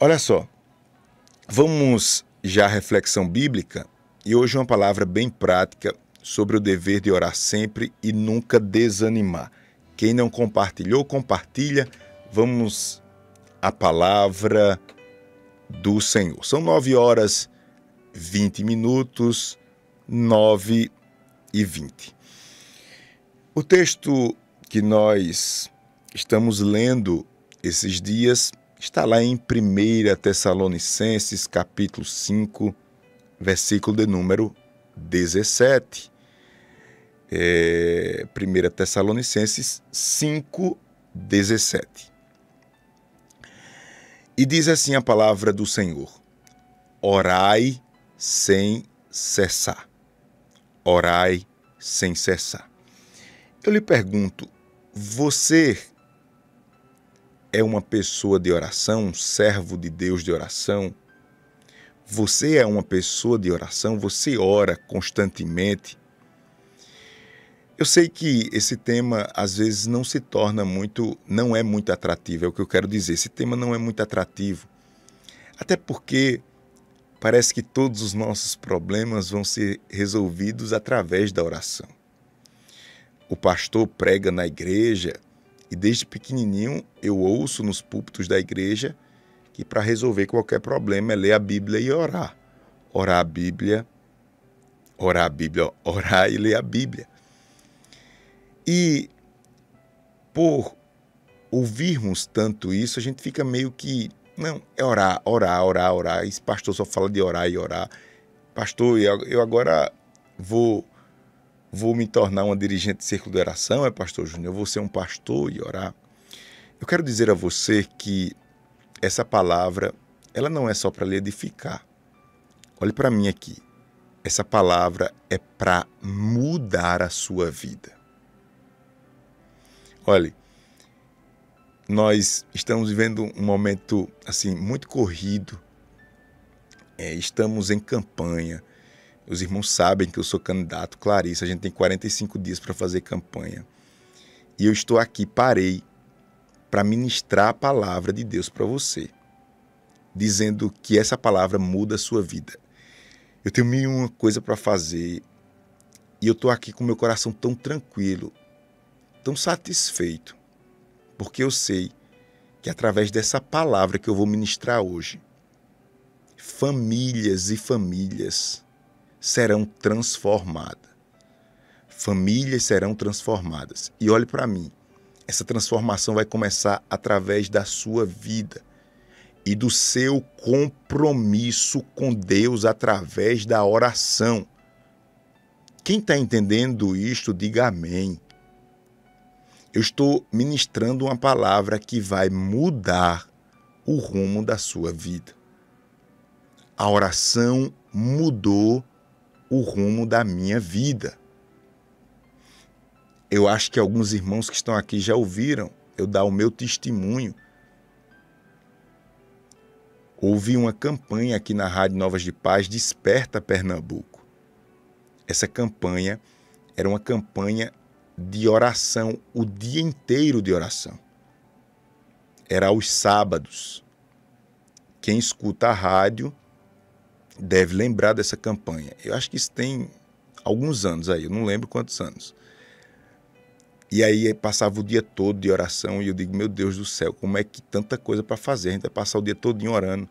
Olha só, vamos já à reflexão bíblica e hoje uma palavra bem prática sobre o dever de orar sempre e nunca desanimar. Quem não compartilhou, compartilha. Vamos à palavra do Senhor. São nove horas vinte minutos, nove e vinte. O texto que nós estamos lendo esses dias Está lá em 1 Tessalonicenses, capítulo 5, versículo de número 17. É, 1 Tessalonicenses 5, 17. E diz assim a palavra do Senhor: Orai sem cessar. Orai sem cessar. Eu lhe pergunto, você é uma pessoa de oração, um servo de Deus de oração? Você é uma pessoa de oração? Você ora constantemente? Eu sei que esse tema às vezes não se torna muito, não é muito atrativo, é o que eu quero dizer. Esse tema não é muito atrativo. Até porque parece que todos os nossos problemas vão ser resolvidos através da oração. O pastor prega na igreja, e desde pequenininho eu ouço nos púlpitos da igreja que para resolver qualquer problema é ler a Bíblia e orar. Orar a Bíblia, orar a Bíblia, orar e ler a Bíblia. E por ouvirmos tanto isso, a gente fica meio que, não, é orar, orar, orar, orar. Esse pastor só fala de orar e orar. Pastor, eu agora vou vou me tornar uma dirigente de círculo de oração, é pastor Júnior, vou ser um pastor e orar. Eu quero dizer a você que essa palavra, ela não é só para lhe edificar. Olhe para mim aqui. Essa palavra é para mudar a sua vida. Olhe, nós estamos vivendo um momento assim muito corrido. É, estamos em campanha, os irmãos sabem que eu sou candidato, Clarice. A gente tem 45 dias para fazer campanha. E eu estou aqui, parei, para ministrar a palavra de Deus para você, dizendo que essa palavra muda a sua vida. Eu tenho mil uma coisa para fazer e eu estou aqui com meu coração tão tranquilo, tão satisfeito, porque eu sei que através dessa palavra que eu vou ministrar hoje, famílias e famílias serão transformadas. Famílias serão transformadas. E olhe para mim, essa transformação vai começar através da sua vida e do seu compromisso com Deus através da oração. Quem está entendendo isto, diga amém. Eu estou ministrando uma palavra que vai mudar o rumo da sua vida. A oração mudou o rumo da minha vida. Eu acho que alguns irmãos que estão aqui já ouviram eu dar o meu testemunho. Houve uma campanha aqui na Rádio Novas de Paz, Desperta Pernambuco. Essa campanha era uma campanha de oração, o dia inteiro de oração. Era aos sábados. Quem escuta a rádio deve lembrar dessa campanha. Eu acho que isso tem alguns anos aí, eu não lembro quantos anos. E aí passava o dia todo de oração e eu digo, meu Deus do céu, como é que tanta coisa para fazer? A gente vai passar o dia todo orando.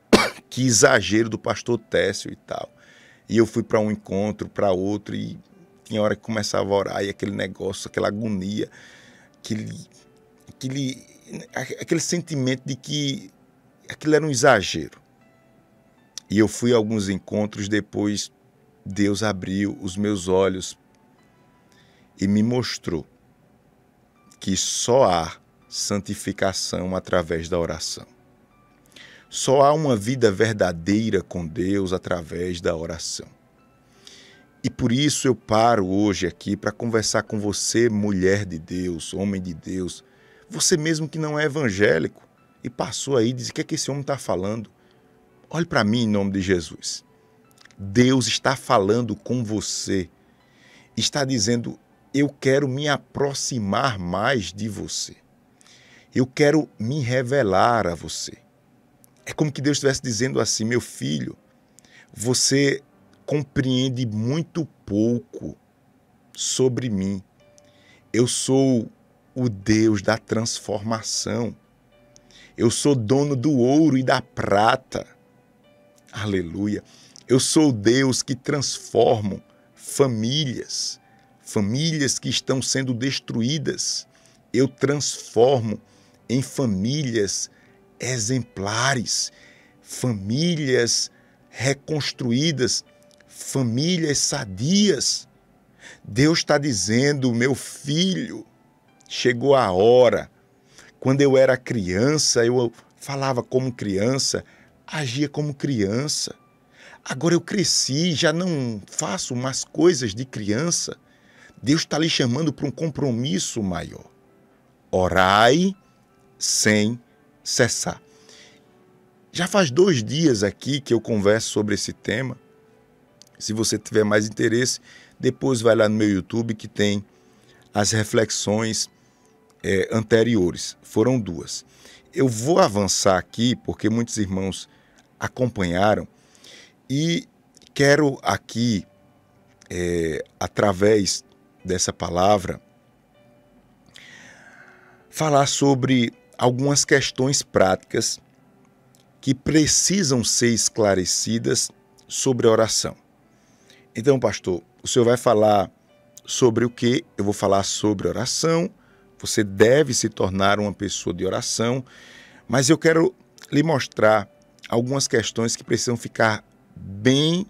que exagero do pastor Técio e tal. E eu fui para um encontro, para outro, e tinha hora que começava a orar, e aquele negócio, aquela agonia, aquele, aquele, aquele sentimento de que aquilo era um exagero. E eu fui a alguns encontros, depois Deus abriu os meus olhos e me mostrou que só há santificação através da oração. Só há uma vida verdadeira com Deus através da oração. E por isso eu paro hoje aqui para conversar com você, mulher de Deus, homem de Deus, você mesmo que não é evangélico e passou aí e disse: o que, é que esse homem está falando? Olhe para mim em nome de Jesus. Deus está falando com você. Está dizendo: eu quero me aproximar mais de você. Eu quero me revelar a você. É como que Deus estivesse dizendo assim: meu filho, você compreende muito pouco sobre mim. Eu sou o Deus da transformação. Eu sou dono do ouro e da prata. Aleluia. Eu sou Deus que transformo famílias, famílias que estão sendo destruídas. Eu transformo em famílias exemplares, famílias reconstruídas, famílias sadias. Deus está dizendo, meu filho, chegou a hora. Quando eu era criança, eu falava como criança, agia como criança. Agora eu cresci, já não faço mais coisas de criança. Deus está lhe chamando para um compromisso maior. Orai sem cessar. Já faz dois dias aqui que eu converso sobre esse tema. Se você tiver mais interesse, depois vai lá no meu YouTube que tem as reflexões é, anteriores. Foram duas. Eu vou avançar aqui porque muitos irmãos acompanharam. E quero aqui, é, através dessa palavra, falar sobre algumas questões práticas que precisam ser esclarecidas sobre a oração. Então, pastor, o senhor vai falar sobre o que? Eu vou falar sobre oração. Você deve se tornar uma pessoa de oração, mas eu quero lhe mostrar algumas questões que precisam ficar bem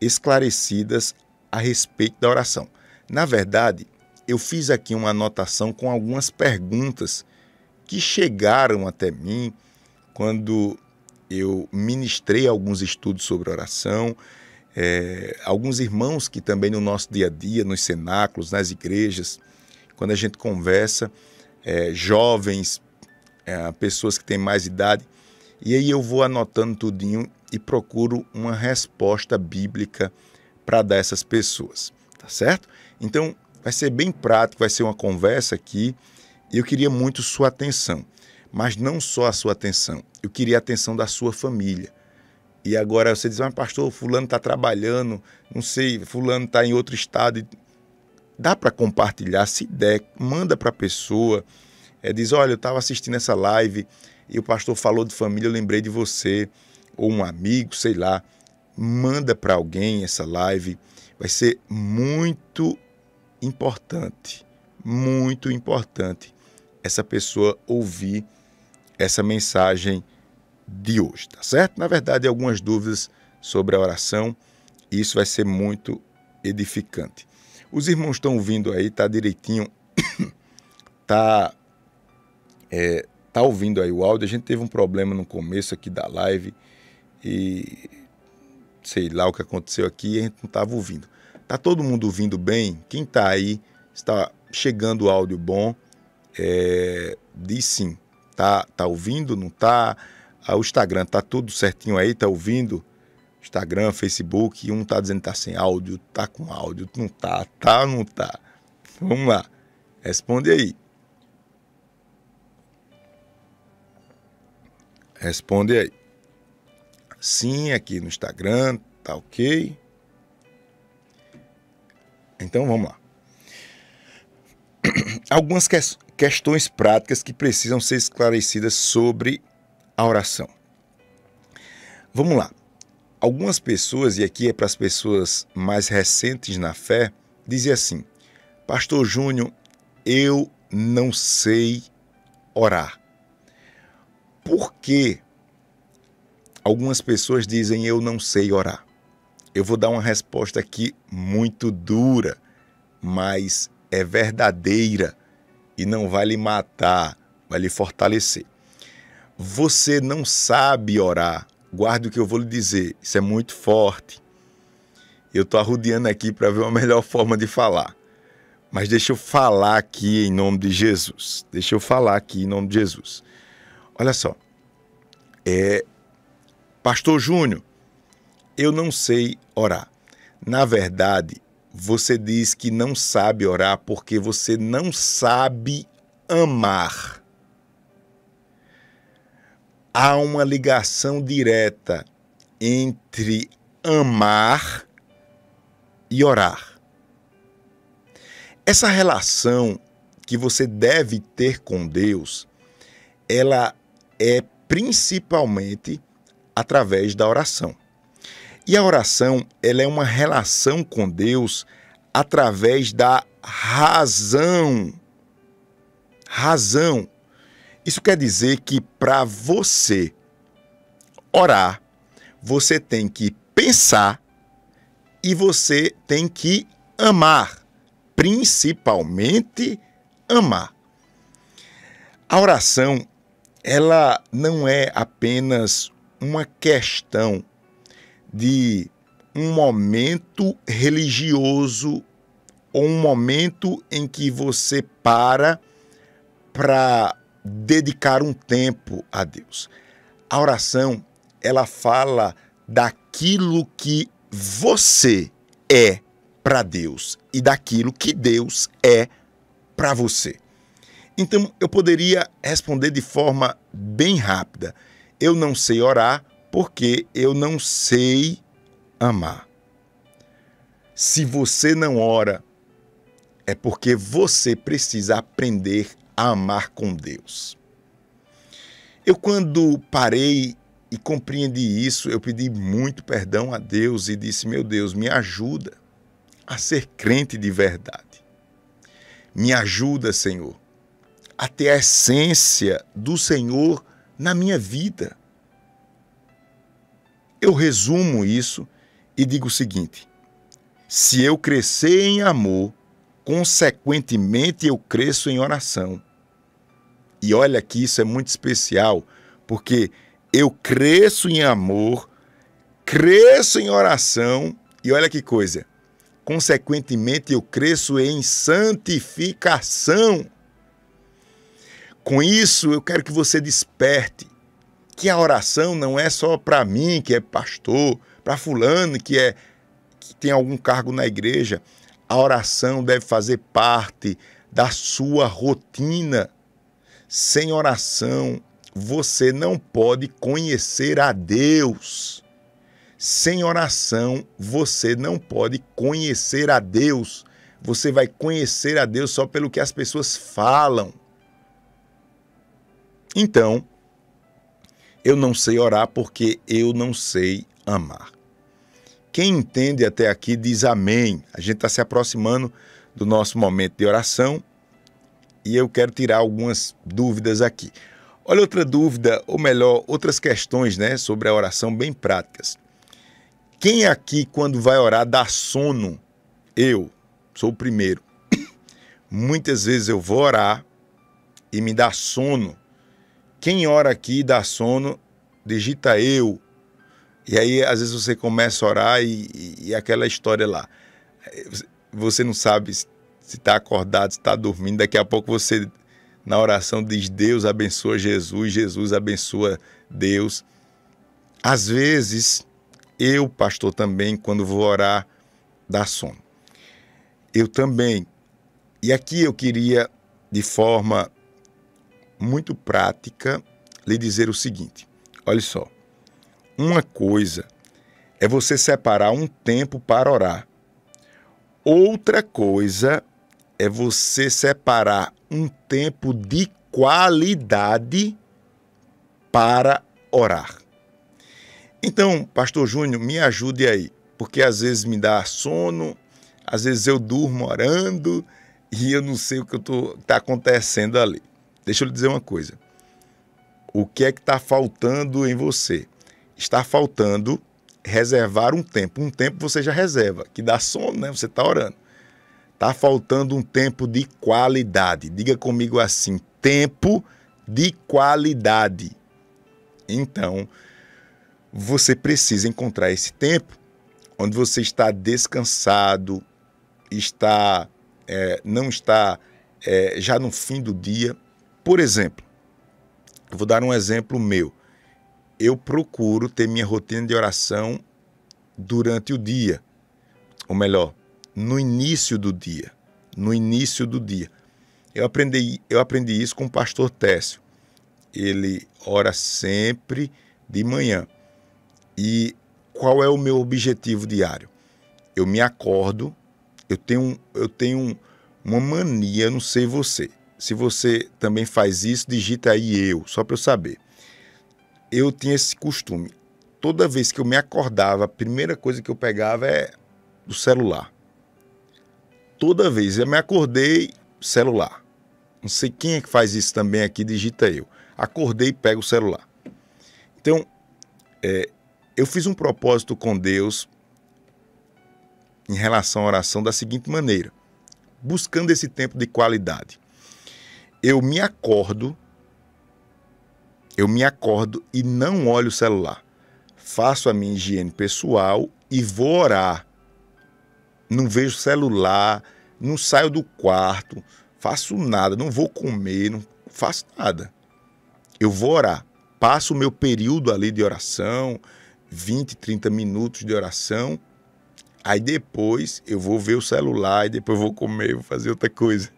esclarecidas a respeito da oração. Na verdade, eu fiz aqui uma anotação com algumas perguntas que chegaram até mim quando eu ministrei alguns estudos sobre oração. É, alguns irmãos que também no nosso dia a dia, nos cenáculos, nas igrejas, quando a gente conversa, é, jovens, é, pessoas que têm mais idade, e aí eu vou anotando tudinho e procuro uma resposta bíblica para dar essas pessoas, tá certo? Então, vai ser bem prático, vai ser uma conversa aqui. Eu queria muito sua atenção, mas não só a sua atenção, eu queria a atenção da sua família. E agora você diz, mas ah, pastor, fulano está trabalhando, não sei, fulano está em outro estado. Dá para compartilhar, se der, manda para a pessoa. É, diz, olha, eu estava assistindo essa live, e o pastor falou de família, eu lembrei de você, ou um amigo, sei lá, manda para alguém essa live, vai ser muito importante, muito importante essa pessoa ouvir essa mensagem de hoje, tá certo? Na verdade, algumas dúvidas sobre a oração, e isso vai ser muito edificante. Os irmãos estão ouvindo aí, tá direitinho, tá é, tá ouvindo aí o áudio, a gente teve um problema no começo aqui da live e sei lá o que aconteceu aqui, a gente não tava ouvindo. Tá todo mundo ouvindo bem? Quem tá aí está chegando o áudio bom? É, diz sim. Tá, tá ouvindo? Não tá? Ah, o Instagram tá tudo certinho aí? Tá ouvindo? Instagram, Facebook, um tá dizendo que está sem áudio, tá com áudio, não tá, tá, não tá. Vamos lá. Responde aí. Responde aí. Sim, aqui no Instagram, tá ok? Então vamos lá. Algumas que questões práticas que precisam ser esclarecidas sobre a oração. Vamos lá. Algumas pessoas, e aqui é para as pessoas mais recentes na fé, dizem assim: Pastor Júnior, eu não sei orar por que algumas pessoas dizem eu não sei orar? Eu vou dar uma resposta aqui muito dura, mas é verdadeira e não vai lhe matar, vai lhe fortalecer. Você não sabe orar. Guarde o que eu vou lhe dizer, isso é muito forte. Eu estou arrudeando aqui para ver uma melhor forma de falar. Mas deixa eu falar aqui em nome de Jesus. Deixa eu falar aqui em nome de Jesus. Olha só. É, Pastor Júnior, eu não sei orar. Na verdade, você diz que não sabe orar porque você não sabe amar. Há uma ligação direta entre amar e orar. Essa relação que você deve ter com Deus, ela é principalmente através da oração. E a oração, ela é uma relação com Deus através da razão. Razão. Isso quer dizer que para você orar, você tem que pensar e você tem que amar, principalmente amar. A oração, ela não é apenas uma questão de um momento religioso ou um momento em que você para para dedicar um tempo a Deus. A oração, ela fala daquilo que você é para Deus e daquilo que Deus é para você. Então eu poderia responder de forma bem rápida: eu não sei orar porque eu não sei amar. Se você não ora, é porque você precisa aprender a amar com Deus. Eu, quando parei e compreendi isso, eu pedi muito perdão a Deus e disse: Meu Deus, me ajuda a ser crente de verdade. Me ajuda, Senhor, a ter a essência do Senhor na minha vida. Eu resumo isso e digo o seguinte: se eu crescer em amor, consequentemente eu cresço em oração. E olha que isso é muito especial, porque eu cresço em amor, cresço em oração, e olha que coisa, consequentemente eu cresço em santificação. Com isso, eu quero que você desperte que a oração não é só para mim, que é pastor, para fulano, que é que tem algum cargo na igreja. A oração deve fazer parte da sua rotina. Sem oração, você não pode conhecer a Deus. Sem oração, você não pode conhecer a Deus. Você vai conhecer a Deus só pelo que as pessoas falam. Então, eu não sei orar porque eu não sei amar. Quem entende até aqui diz amém. A gente está se aproximando do nosso momento de oração e eu quero tirar algumas dúvidas aqui. Olha outra dúvida, ou melhor, outras questões né, sobre a oração bem práticas. Quem aqui, quando vai orar, dá sono? Eu sou o primeiro. Muitas vezes eu vou orar e me dá sono quem ora aqui e dá sono, digita eu. E aí, às vezes, você começa a orar e, e, e aquela história lá. Eh, você não sabe se está acordado, se está dormindo. Daqui a pouco você, na oração, diz: Deus abençoa Jesus, Jesus abençoa Deus. Às vezes, eu, pastor, também, quando vou orar, dá sono. Eu também. E aqui eu queria, de forma muito prática lhe dizer o seguinte: olha só. Uma coisa é você separar um tempo para orar. Outra coisa é você separar um tempo de qualidade para orar. Então, pastor Júnior, me ajude aí, porque às vezes me dá sono, às vezes eu durmo orando e eu não sei o que está acontecendo ali. Deixa eu lhe dizer uma coisa. O que é que está faltando em você? Está faltando reservar um tempo. Um tempo você já reserva, que dá sono, né? Você está orando. Está faltando um tempo de qualidade. Diga comigo assim: tempo de qualidade. Então, você precisa encontrar esse tempo onde você está descansado, está é, não está é, já no fim do dia, por exemplo, vou dar um exemplo meu. Eu procuro ter minha rotina de oração durante o dia, ou melhor, no início do dia, no início do dia. Eu aprendi, eu aprendi isso com o pastor Técio. Ele ora sempre de manhã. E qual é o meu objetivo diário? Eu me acordo, eu tenho, eu tenho uma mania, não sei você, se você também faz isso, digita aí eu, só para eu saber. Eu tinha esse costume. Toda vez que eu me acordava, a primeira coisa que eu pegava é o celular. Toda vez eu me acordei, celular. Não sei quem é que faz isso também aqui, digita eu. Acordei e pego o celular. Então, é, eu fiz um propósito com Deus em relação à oração da seguinte maneira: buscando esse tempo de qualidade eu me acordo, eu me acordo e não olho o celular. Faço a minha higiene pessoal e vou orar. Não vejo celular, não saio do quarto, faço nada, não vou comer, não faço nada. Eu vou orar. Passo o meu período ali de oração, 20, 30 minutos de oração. Aí depois eu vou ver o celular e depois vou comer, vou fazer outra coisa.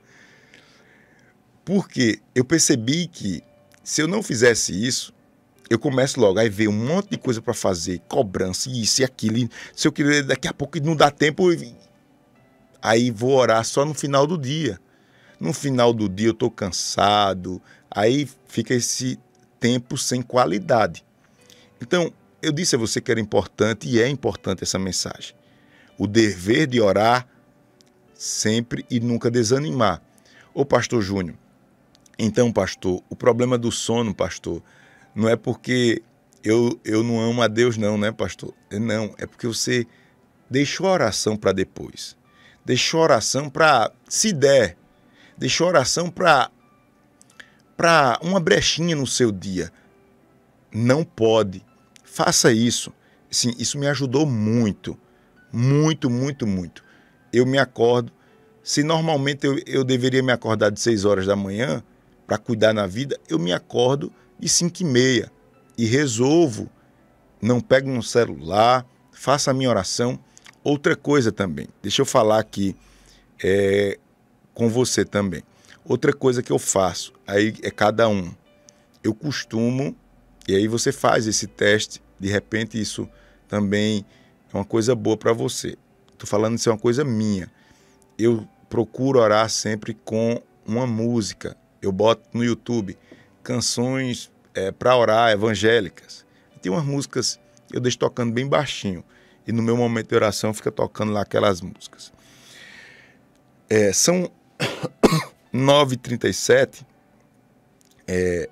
Porque eu percebi que se eu não fizesse isso, eu começo logo, aí ver um monte de coisa para fazer, cobrança, isso e aquilo. se eu querer, daqui a pouco não dá tempo. Aí vou orar só no final do dia. No final do dia eu estou cansado. Aí fica esse tempo sem qualidade. Então, eu disse a você que era importante e é importante essa mensagem. O dever de orar sempre e nunca desanimar. Ô pastor Júnior, então, pastor, o problema do sono, pastor, não é porque eu, eu não amo a Deus, não, né, pastor? Não, é porque você deixou a oração para depois. Deixou a oração para se der. Deixou a oração para para uma brechinha no seu dia. Não pode. Faça isso. Sim, isso me ajudou muito. Muito, muito, muito. Eu me acordo. Se normalmente eu, eu deveria me acordar de 6 horas da manhã, para cuidar na vida, eu me acordo de 5 e meia e resolvo. Não pego no celular, faço a minha oração. Outra coisa também, deixa eu falar aqui é, com você também. Outra coisa que eu faço, aí é cada um. Eu costumo, e aí você faz esse teste, de repente isso também é uma coisa boa para você. Estou falando isso é uma coisa minha. Eu procuro orar sempre com uma música, eu boto no YouTube canções é, para orar evangélicas. Tem umas músicas que eu deixo tocando bem baixinho. E no meu momento de oração fica tocando lá aquelas músicas. É, são 9h37. É,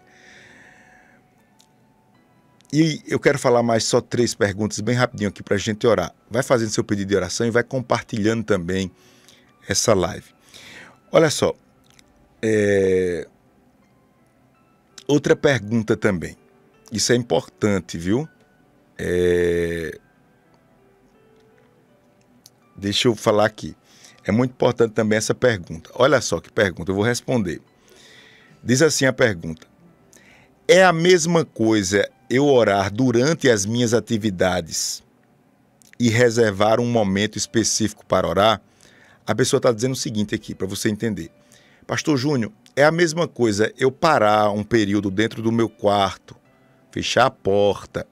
e eu quero falar mais só três perguntas bem rapidinho aqui para a gente orar. Vai fazendo seu pedido de oração e vai compartilhando também essa live. Olha só, é... Outra pergunta também. Isso é importante, viu? É... Deixa eu falar aqui. É muito importante também essa pergunta. Olha só que pergunta, eu vou responder. Diz assim a pergunta: É a mesma coisa eu orar durante as minhas atividades e reservar um momento específico para orar? A pessoa está dizendo o seguinte aqui, para você entender. Pastor Júnior, é a mesma coisa eu parar um período dentro do meu quarto, fechar a porta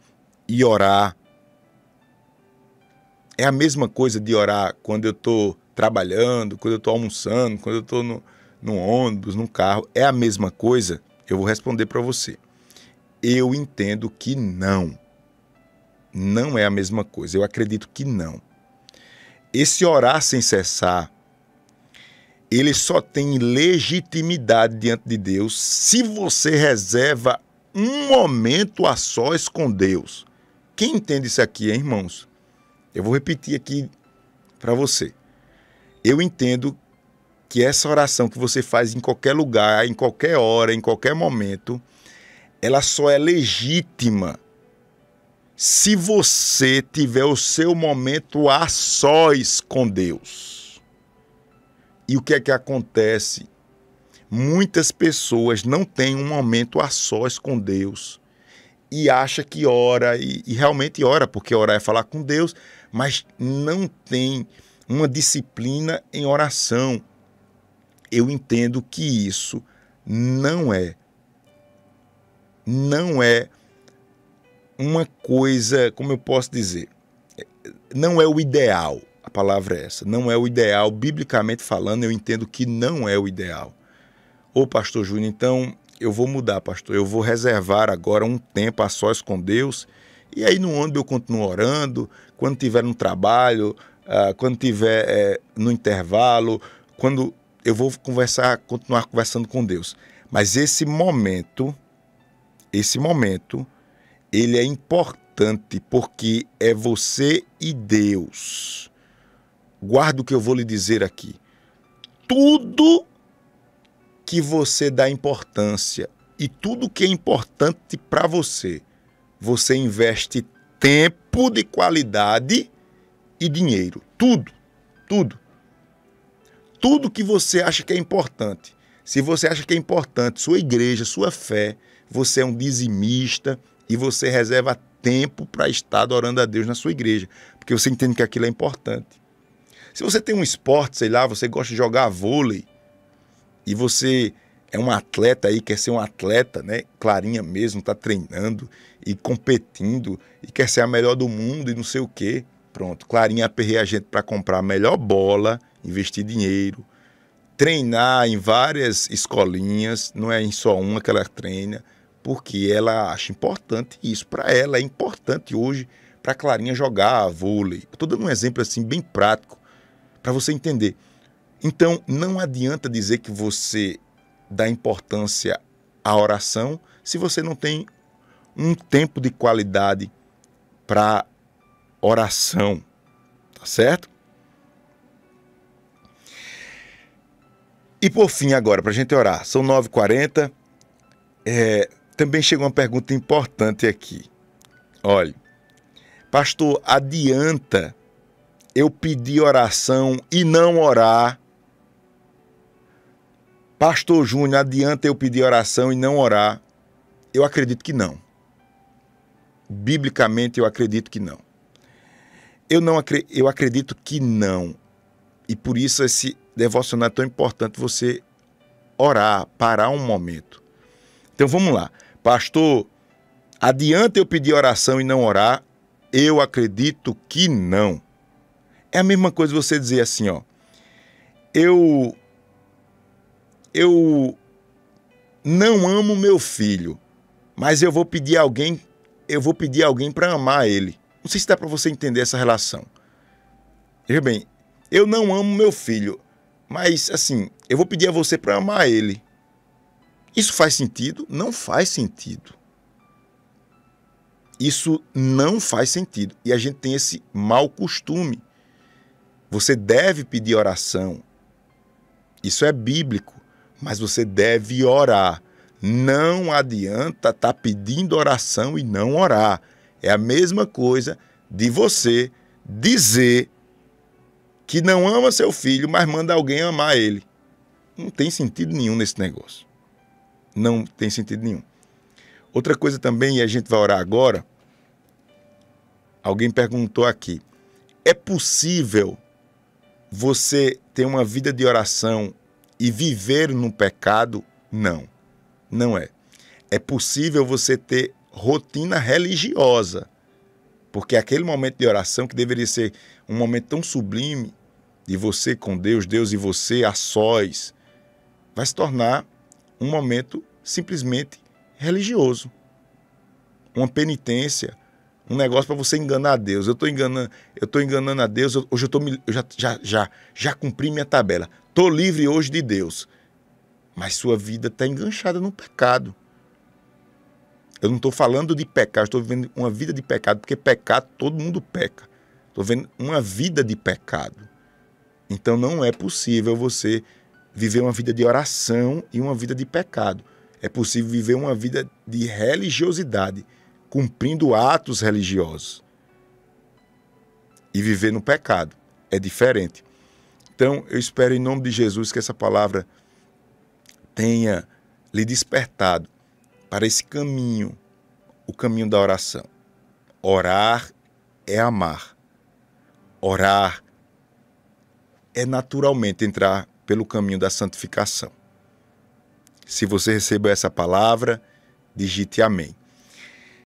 e orar. É a mesma coisa de orar quando eu estou trabalhando, quando eu estou almoçando, quando eu estou no, no ônibus, no carro. É a mesma coisa? Eu vou responder para você. Eu entendo que não. Não é a mesma coisa. Eu acredito que não. Esse orar sem cessar ele só tem legitimidade diante de Deus se você reserva um momento a sós com Deus. Quem entende isso aqui, hein, irmãos? Eu vou repetir aqui para você. Eu entendo que essa oração que você faz em qualquer lugar, em qualquer hora, em qualquer momento, ela só é legítima se você tiver o seu momento a sós com Deus. E o que é que acontece? Muitas pessoas não têm um momento a sós com Deus e acha que ora e, e, realmente ora, porque orar é falar com Deus, mas não tem uma disciplina em oração. Eu entendo que isso não é não é uma coisa, como eu posso dizer, não é o ideal, palavra é essa. Não é o ideal, biblicamente falando, eu entendo que não é o ideal. Ô, pastor Júnior, então eu vou mudar, pastor. Eu vou reservar agora um tempo a sós com Deus. E aí no ônibus eu continuo orando. Quando tiver no trabalho, uh, quando tiver é, no intervalo, quando eu vou conversar, continuar conversando com Deus. Mas esse momento, esse momento, ele é importante porque é você e Deus guarda o que eu vou lhe dizer aqui. Tudo que você dá importância e tudo que é importante para você, você investe tempo de qualidade e dinheiro. Tudo, tudo. Tudo que você acha que é importante. Se você acha que é importante sua igreja, sua fé, você é um dizimista e você reserva tempo para estar adorando a Deus na sua igreja, porque você entende que aquilo é importante. Se você tem um esporte, sei lá, você gosta de jogar vôlei e você é um atleta aí, quer ser um atleta, né? Clarinha mesmo, tá treinando e competindo e quer ser a melhor do mundo e não sei o quê. Pronto, Clarinha aperreia a gente para comprar a melhor bola, investir dinheiro, treinar em várias escolinhas, não é em só uma que ela treina, porque ela acha importante isso para ela, é importante hoje para Clarinha jogar vôlei. Estou dando um exemplo assim bem prático para você entender. Então, não adianta dizer que você dá importância à oração se você não tem um tempo de qualidade para oração, tá certo? E por fim, agora, para a gente orar, são 9h40. É, também chegou uma pergunta importante aqui. Olha, pastor, adianta eu pedir oração e não orar. Pastor Júnior, adianta eu pedir oração e não orar? Eu acredito que não. Biblicamente, eu acredito que não. Eu, não acre... eu acredito que não. E por isso esse devocional é tão importante você orar, parar um momento. Então vamos lá. Pastor, adianta eu pedir oração e não orar? Eu acredito que não. É a mesma coisa você dizer assim, ó. Eu eu não amo meu filho, mas eu vou pedir alguém, eu vou pedir alguém para amar ele. Não sei se dá para você entender essa relação. Veja bem, eu não amo meu filho, mas assim, eu vou pedir a você para amar ele. Isso faz sentido? Não faz sentido. Isso não faz sentido. E a gente tem esse mau costume você deve pedir oração. Isso é bíblico, mas você deve orar. Não adianta estar tá pedindo oração e não orar. É a mesma coisa de você dizer que não ama seu filho, mas manda alguém amar ele. Não tem sentido nenhum nesse negócio. Não tem sentido nenhum. Outra coisa também, e a gente vai orar agora. Alguém perguntou aqui: é possível você ter uma vida de oração e viver no pecado? Não, não é. É possível você ter rotina religiosa, porque é aquele momento de oração que deveria ser um momento tão sublime, de você com Deus, Deus e você a sós, vai se tornar um momento simplesmente religioso. Uma penitência, um negócio para você enganar a Deus. Eu estou enganando, eu tô enganando a Deus. Eu, hoje eu, tô, eu já, já, já, já cumpri minha tabela. Estou livre hoje de Deus. Mas sua vida está enganchada no pecado. Eu não estou falando de pecado, estou vivendo uma vida de pecado, porque pecado todo mundo peca. Estou vendo uma vida de pecado. Então não é possível você viver uma vida de oração e uma vida de pecado. É possível viver uma vida de religiosidade cumprindo atos religiosos e viver no pecado. É diferente. Então, eu espero em nome de Jesus que essa palavra tenha lhe despertado para esse caminho, o caminho da oração. Orar é amar. Orar é naturalmente entrar pelo caminho da santificação. Se você recebeu essa palavra, digite amém.